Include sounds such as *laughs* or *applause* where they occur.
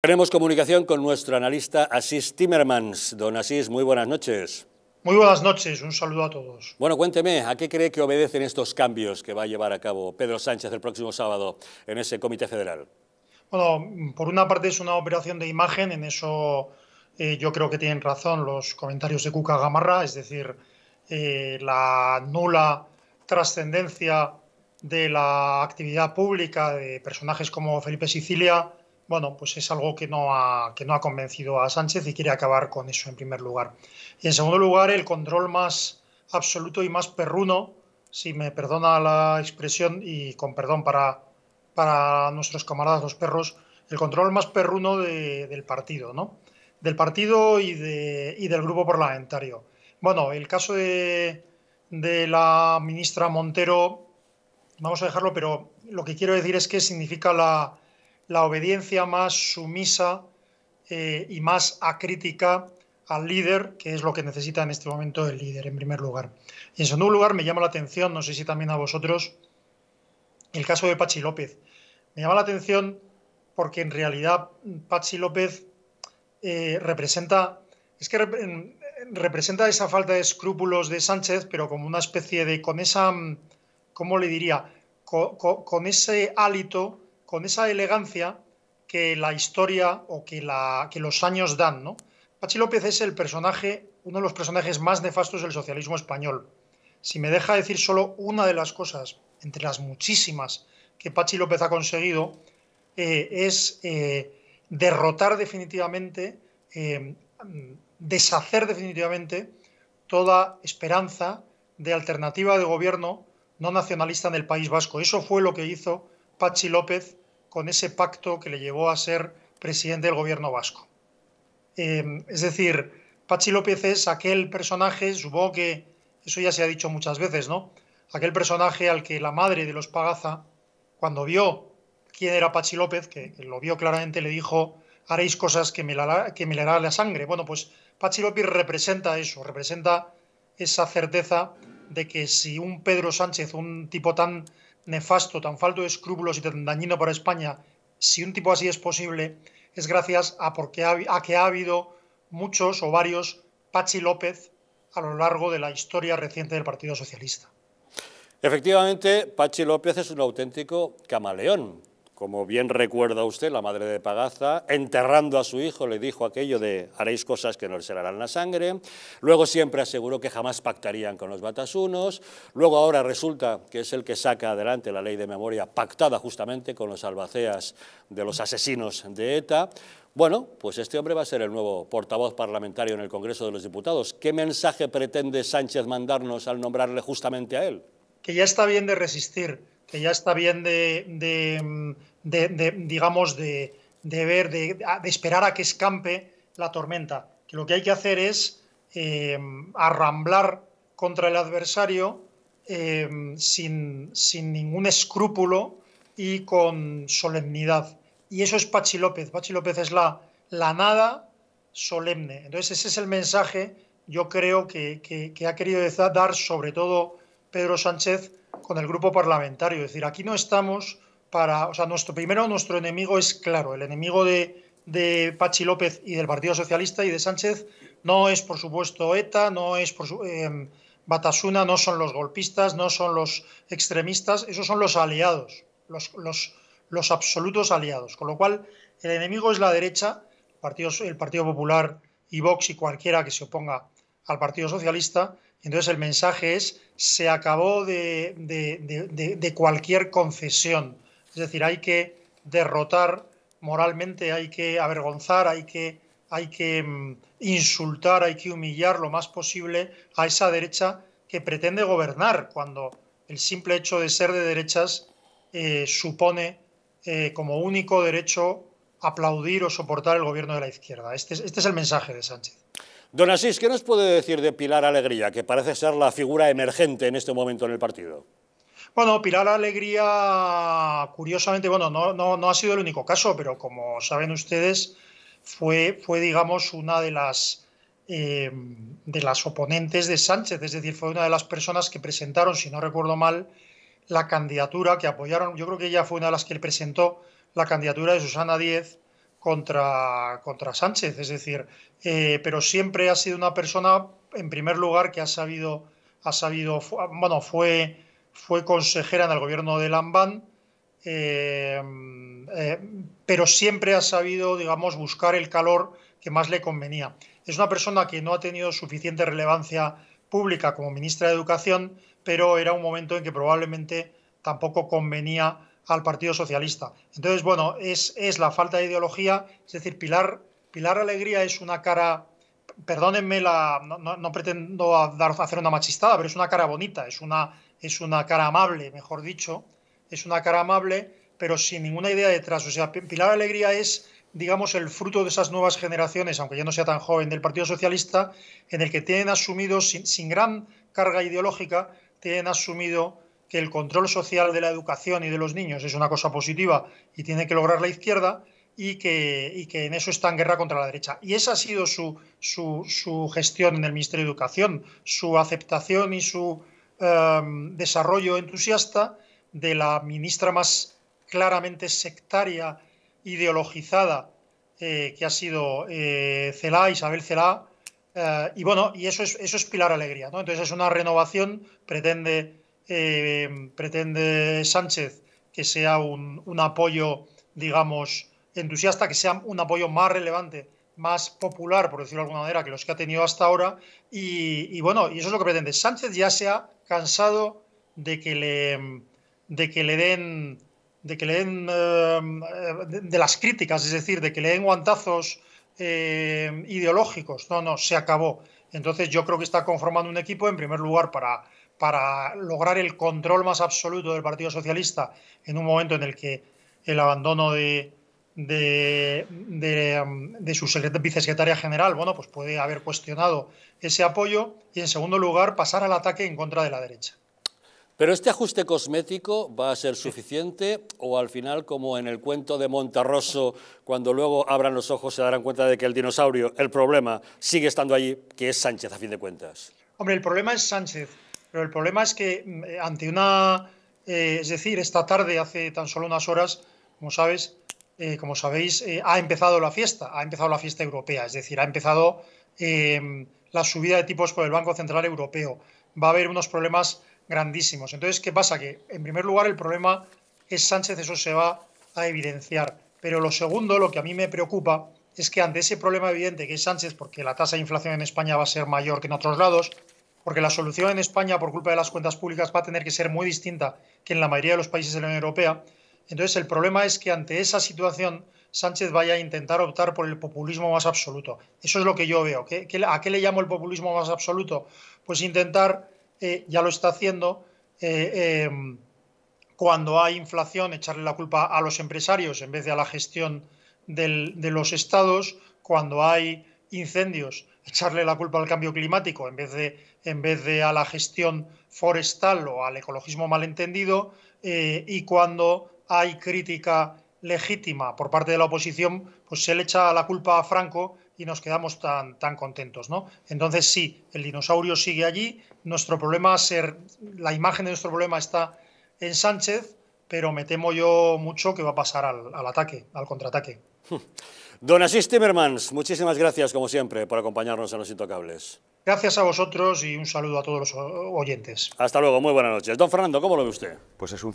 Tenemos comunicación con nuestro analista Asís Timmermans. Don Asís, muy buenas noches. Muy buenas noches, un saludo a todos. Bueno, cuénteme, ¿a qué cree que obedecen estos cambios que va a llevar a cabo Pedro Sánchez el próximo sábado en ese Comité Federal? Bueno, por una parte es una operación de imagen, en eso eh, yo creo que tienen razón los comentarios de Cuca Gamarra, es decir, eh, la nula trascendencia de la actividad pública de personajes como Felipe Sicilia, bueno, pues es algo que no, ha, que no ha convencido a Sánchez y quiere acabar con eso en primer lugar. Y en segundo lugar, el control más absoluto y más perruno, si me perdona la expresión y con perdón para, para nuestros camaradas los perros, el control más perruno del partido, ¿no? Del partido y, de, del grupo parlamentario. Bueno, el caso de la ministra Montero, vamos a dejarlo, pero lo que quiero decir es que significa la la obediencia más sumisa eh, y más acrítica al líder, que es lo que necesita en este momento el líder, en primer lugar. Y en segundo lugar, me llama la atención, no sé si también a vosotros, el caso de Pachi López. Me llama la atención porque en realidad Pachi López eh, representa, es que representa esa falta de escrúpulos de Sánchez, pero como una especie de, con esa, mm, ¿cómo le diría? Con, con ese hálito con esa elegancia que la historia o que, los años dan, ¿no? Pachi López es el personaje, uno de los personajes más nefastos del socialismo español. Si me deja decir solo una de las cosas, entre las muchísimas que Pachi López ha conseguido, eh, es eh, derrotar definitivamente, eh, deshacer definitivamente toda esperanza de alternativa de gobierno no nacionalista en el País Vasco. Eso fue lo que hizo Pachi López con ese pacto que le llevó a ser presidente del gobierno vasco. Eh, es decir, Pachi López es aquel personaje, supongo que eso ya se ha dicho muchas veces, ¿no? Aquel personaje al que la madre de los Pagaza, cuando vio quién era Pachi López, que, lo vio claramente, le dijo, haréis cosas que me, que me le hará la sangre. Bueno, pues Pachi López representa eso, representa esa certeza de que si un Pedro Sánchez, un tipo tan nefasto, tan falto de escrúpulos y tan dañino para España, si un tipo así es posible, es gracias a, porque a que ha habido muchos o varios Pachi López a lo largo de la historia reciente del Partido Socialista. Efectivamente, Pachi López es un auténtico camaleón. Como bien recuerda usted, la madre de Pagaza, enterrando a su hijo, le dijo aquello de haréis cosas que no le serán la sangre. Luego siempre aseguró que jamás pactarían con los batasunos. Luego ahora resulta que es el que saca adelante la ley de memoria pactada justamente con los albaceas de los asesinos de ETA. Bueno, pues este hombre va a ser el nuevo portavoz parlamentario en el Congreso de los Diputados. ¿Qué mensaje pretende Sánchez mandarnos al nombrarle justamente a él? Que ya está bien de resistir que ya está bien de, de, de digamos, de, ver, de, esperar a que escampe la tormenta. Que lo que hay que hacer es eh, arramblar contra el adversario eh, sin, sin, ningún escrúpulo y con solemnidad. Y eso es Pachi López. Pachi López es la, la nada solemne. Entonces ese es el mensaje, yo creo, que, que ha querido dar sobre todo Pedro Sánchez con el grupo parlamentario. Es decir, aquí no estamos para, o sea, nuestro, primero nuestro enemigo es claro, el enemigo de, Pachi López y del Partido Socialista y de Sánchez no es, por supuesto, ETA, no es, por em, Batasuna, no son los golpistas, no son los extremistas, esos son los aliados, los, los, los absolutos aliados. Con lo cual, el enemigo es la derecha, el Partido Popular y Vox y cualquiera que se oponga al Partido Socialista, entonces el mensaje es, se acabó de, cualquier concesión. Es decir, hay que derrotar moralmente, hay que avergonzar, hay que, hay que mm, insultar, hay que humillar lo más posible a esa derecha que pretende gobernar, cuando el simple hecho de ser de derechas eh, supone eh, como único derecho aplaudir o soportar el gobierno de la izquierda. este es este el mensaje de Sánchez. Don Asís, ¿qué nos puede decir de Pilar Alegría, que parece ser la figura emergente en este momento en el partido? Bueno, Pilar Alegría, curiosamente, bueno, no, ha sido el único caso, pero como saben ustedes, fue, fue digamos, una de las, eh, de las oponentes de Sánchez, es decir, fue una de las personas que presentaron, si no recuerdo mal, la candidatura que apoyaron, yo creo que ella fue una de las que presentó la candidatura de Susana Díez contra, contra Sánchez. Es decir, eh, pero siempre ha sido una persona, en primer lugar, que ha sabido, ha sabido bueno, fue, fue consejera en el gobierno de Lambán, eh, eh, pero siempre ha sabido, digamos, buscar el calor que más le convenía. Es una persona que no ha tenido suficiente relevancia pública como ministra de Educación, pero era un momento en que probablemente tampoco convenía al Partido Socialista. Entonces, bueno, es, la falta de ideología, es decir, Pilar, Pilar Alegría es una cara, perdónenme, la, no, pretendo hacer una machistada, pero es una cara bonita, es una, es una cara amable, mejor dicho, es una cara amable, pero sin ninguna idea detrás. O sea, Pilar Alegría es digamos, el fruto de esas nuevas generaciones, aunque ya no sea tan joven, del Partido Socialista, en el que tienen asumido, sin gran carga ideológica, tienen asumido que el control social de la educación y de los niños es una cosa positiva y tiene que lograr la izquierda y que, en eso está en guerra contra la derecha. Y esa ha sido su, gestión en el Ministerio de Educación, su aceptación y su em, desarrollo entusiasta de la ministra más claramente sectaria, ideologizada, eh, que ha sido eh, Celá, Isabel Celá. Eh, y bueno, y eso es, eso es Pilar Alegría. ¿no? Entonces es una renovación, pretende eh, pretende Sánchez que sea un, apoyo, digamos, entusiasta, que sea un apoyo más relevante, más popular, por decirlo de alguna manera, que los que ha tenido hasta ahora. Y, bueno, y eso es lo que pretende. Sánchez ya se ha cansado de que le, de que le den de que le den eh, de, las críticas, es decir, de que le den guantazos eh, ideológicos. No, no, se acabó. Entonces yo creo que está conformando un equipo, en primer lugar, para para lograr el control más absoluto del Partido Socialista en un momento en el que el abandono de, um, su vicesecretaria general, bueno, pues puede haber cuestionado ese apoyo y, en segundo lugar, pasar al ataque en contra de la derecha. Pero este ajuste cosmético va a ser suficiente o al final, como en el cuento de Montarroso, cuando luego abran los ojos se darán cuenta de que el dinosaurio, el problema, sigue estando allí, que es Sánchez a fin de cuentas. Hombre, el problema es Sánchez. Pero el problema es que mm, eh, ante una, eh, es decir, esta tarde, hace tan solo unas horas, como sabes, eh, como sabéis, ha empezado la fiesta, ha empezado la fiesta europea, es decir, ha empezado em, la subida de tipos por el Banco Central Europeo. Va a haber unos problemas grandísimos. Entonces, ¿qué pasa? Que, en primer lugar, el problema es Sánchez, eso se va a evidenciar. Pero lo segundo, lo que a mí me preocupa, es que ante ese problema evidente que es Sánchez, porque la tasa de inflación en España va a ser mayor que en otros lados, porque la solución en España por culpa de las cuentas públicas va a tener que ser muy distinta que en la mayoría de los países de la Unión Europea. Entonces, el problema es que ante esa situación Sánchez vaya a intentar optar por el populismo más absoluto. Eso es lo que yo veo. a qué le llamo el populismo más absoluto? Pues intentar, eh, ya lo está haciendo, eh, eh, cuando hay inflación, echarle la culpa a los empresarios en vez de a la gestión de los estados, cuando hay incendios, echarle la culpa al cambio climático en vez de, en vez de a la gestión forestal o al ecologismo malentendido, eh, y cuando hay crítica legítima por parte de la oposición, pues se le echa la culpa a Franco y nos quedamos tan, tan contentos, ¿no? Entonces sí, el dinosaurio sigue allí, nuestro problema ser, la imagen de nuestro problema está en Sánchez, pero me temo yo mucho que va a pasar al ataque, al contraataque. *laughs* Don Asís Timmermans, muchísimas gracias, como siempre, por acompañarnos en Los Intocables. Gracias a vosotros y un saludo a todos los oyentes. Hasta luego, muy buenas noches. Don Fernando, ¿cómo lo ve usted? Pues es un